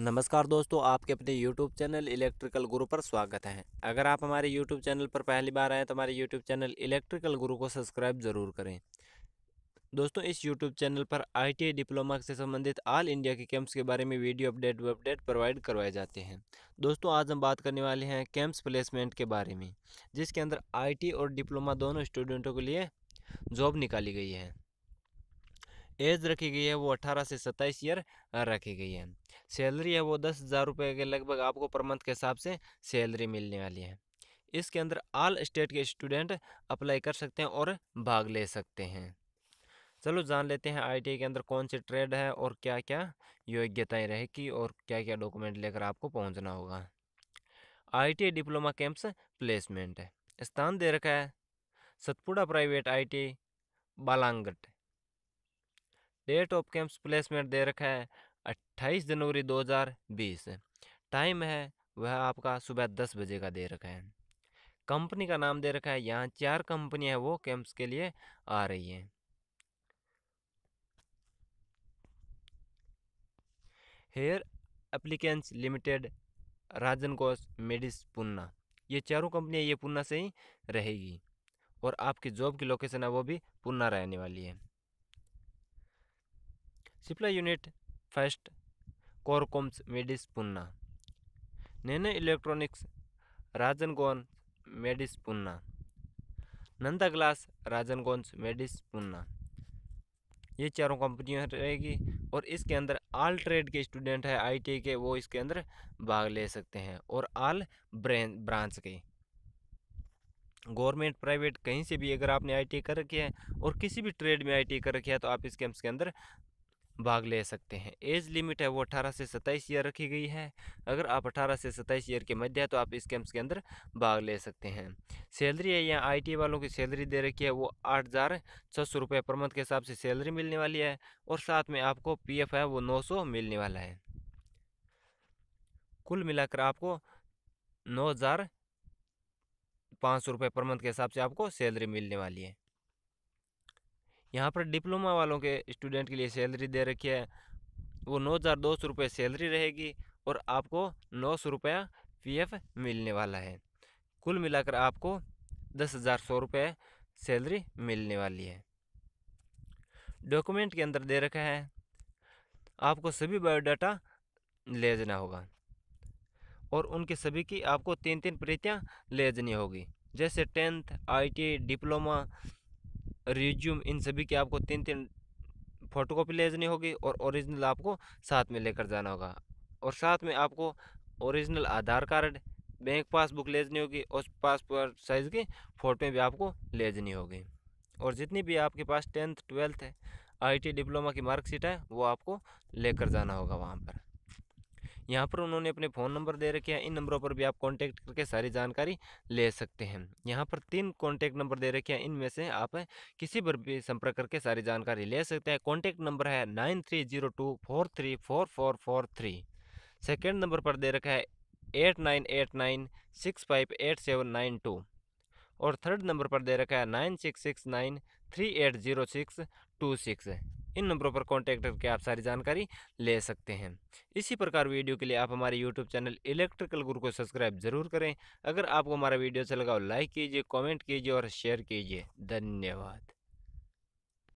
नमस्कार दोस्तों आपके अपने YouTube चैनल इलेक्ट्रिकल गुरु पर स्वागत है अगर आप हमारे YouTube चैनल पर पहली बार आए तो हमारे YouTube चैनल इलेक्ट्रिकल गुरु को सब्सक्राइब ज़रूर करें दोस्तों इस YouTube चैनल पर आई डिप्लोमा से संबंधित ऑल इंडिया के कैंप्स के बारे में वीडियो अपडेट व अपडेट प्रोवाइड करवाए जाते हैं दोस्तों आज हम बात करने वाले हैं कैंप्स प्लेसमेंट के बारे में जिसके अंदर आई और डिप्लोमा दोनों स्टूडेंटों के लिए जॉब निकाली गई है एज रखी गई है वो अट्ठारह से सत्ताईस ईयर रखी गई है सैलरी है वो दस हज़ार रुपये के लगभग आपको पर मंथ के हिसाब से सैलरी मिलने वाली है इसके अंदर आल स्टेट के स्टूडेंट अप्लाई कर सकते हैं और भाग ले सकते हैं चलो जान लेते हैं आईटीआई के अंदर कौन से ट्रेड है और क्या क्या योग्यताएँ रहेगी और क्या क्या डॉक्यूमेंट लेकर आपको पहुंचना होगा आईटीआई डिप्लोमा कैंप्स प्लेसमेंट स्थान दे रखा है सतपुड़ा प्राइवेट टी बालांगट डेट ऑफ कैंप्स प्लेसमेंट दे रखा है अट्ठाईस जनवरी 2020 टाइम है वह आपका सुबह दस बजे का दे रखा है कंपनी का नाम दे रखा है यहाँ चार कंपनियाँ हैं वो कैंप्स के लिए आ रही हैं हेयर अप्लीकेंस लिमिटेड राजन कोस मेडिस पुन्ना ये चारों कंपनियाँ ये पुन्ना से ही रहेगी और आपकी जॉब की लोकेशन है वो भी पुन्ना रहने वाली है सिप्ला यूनिट फर्स्ट कोरकोम्स मेडिस पुन्ना నేనే इलेक्ट्रॉनिक्स రాజన్గోన్ मेडिस पुन्ना नंदा ग्लास राजनगंज मेडिस पुन्ना ये चारों कंपनियां रहेगी और इसके अंदर आल ट्रेड के स्टूडेंट है आईटीआई के वो इसके अंदर भाग ले सकते हैं और आल ब्रांच के गवर्नमेंट प्राइवेट कहीं से भी अगर आपने आईटीआई कर रखी है और किसी भी ट्रेड में आईटीआई कर रखी है तो आप इस कैंप्स के अंदर भाग ले सकते हैं एज लिमिट है वो अठारह से 27 ईयर रखी गई है अगर आप अठारह से 27 ईयर के मध्य है तो आप इस कैंप्स के अंदर भाग ले सकते हैं सैलरी है यहाँ आई वालों की सैलरी दे रखी है वो आठ हज़ार छः सौ रुपये पर मंथ के हिसाब से सैलरी मिलने वाली है और साथ में आपको पी है वो नौ सौ मिलने वाला है कुल मिलाकर आपको नौ हज़ार पाँच सौ रुपये पर मंथ के हिसाब से आपको सैलरी मिलने वाली है यहाँ पर डिप्लोमा वालों के स्टूडेंट के लिए सैलरी दे रखी है वो नौ हज़ार दो सौ रुपये सैलरी रहेगी और आपको नौ सौ रुपया पी मिलने वाला है कुल मिलाकर आपको दस हज़ार सौ रुपये सैलरी मिलने वाली है डॉक्यूमेंट के अंदर दे रखा है आपको सभी बायोडाटा ले जाना होगा और उनके सभी की आपको तीन तीन प्रतियाँ ले जानी होगी जैसे टेंथ आईटी डिप्लोमा रिज्यूम इन सभी के आपको तीन तीन फ़ोटो कॉपी ले जानी होगी और ओरिजिनल आपको साथ में लेकर जाना होगा और साथ में आपको original Aadhaar card bank passbook ले जानी होगी और पासपोर्ट साइज़ की फ़ोटोएँ भी आपको ले जानी होगी और जितनी भी आपके पास टेंथ ट्वेल्थ है आईटी डिप्लोमा की मार्कशीट है वो आपको लेकर जाना होगा वहाँ पर यहाँ पर उन्होंने अपने फ़ोन नंबर दे रखे हैं इन नंबरों पर भी आप कॉन्टैक्ट करके सारी जानकारी ले सकते हैं यहाँ पर तीन कॉन्टैक्ट नंबर दे रखे हैं इनमें से आप किसी पर भी संपर्क करके सारी जानकारी ले सकते हैं कॉन्टैक्ट नंबर है nine three zero two four three four four four three second number पर दे रखा है eight nine eight nine six five eight seven nine two और थर्ड नंबर पर दे रखा है nine six six nine three eight zero six two six इन नंबरों पर कॉन्टैक्ट करके आप सारी जानकारी ले सकते हैं इसी प्रकार वीडियो के लिए आप हमारे यूट्यूब चैनल इलेक्ट्रिकल गुरु को सब्सक्राइब जरूर करें अगर आपको हमारा वीडियो अच्छा लगा हो लाइक कीजिए कॉमेंट कीजिए और शेयर कीजिए धन्यवाद